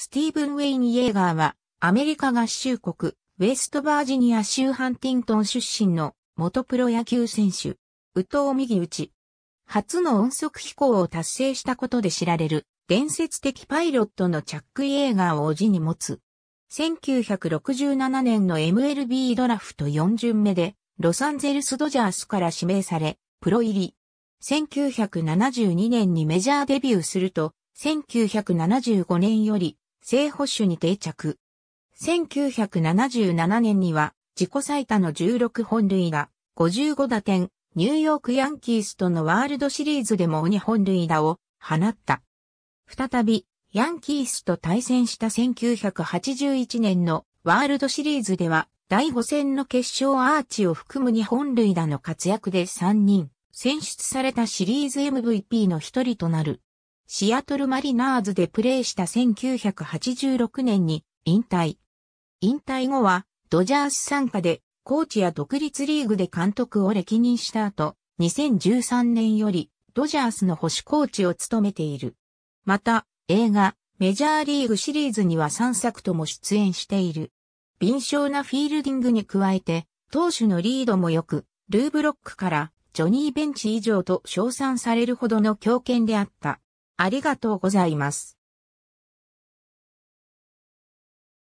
スティーブン・ウェイン・イエーガーは、アメリカ合衆国、ウェストバージニア州ハンティントン出身の元プロ野球選手、ウト藤右打初の音速飛行を達成したことで知られる、伝説的パイロットのチャック・イエーガーをおじに持つ。1967年の MLB ドラフト4巡目で、ロサンゼルスドジャースから指名され、プロ入り。1972年にメジャーデビューすると、1975年より正保守に定着。1977年には自己最多の16本塁打、55打点、ニューヨークヤンキースとのワールドシリーズでも2本塁打を放った。再び、ヤンキースと対戦した1981年のワールドシリーズでは第5戦の決勝アーチを含む2本塁打の活躍で3人選出されたシリーズ MVP の1人となる。シアトルマリナーズでプレーした1986年に引退。引退後はドジャース参加でコーチや独立リーグで監督を歴任した後、2013年よりドジャースの保守コーチを務めている。また映画メジャーリーグシリーズには3作とも出演している。敏捷なフィールディングに加えて、投手のリードも良く、ルーブロックからジョニー・ベンチ以上と称賛されるほどの強権であった。ありがとうございます。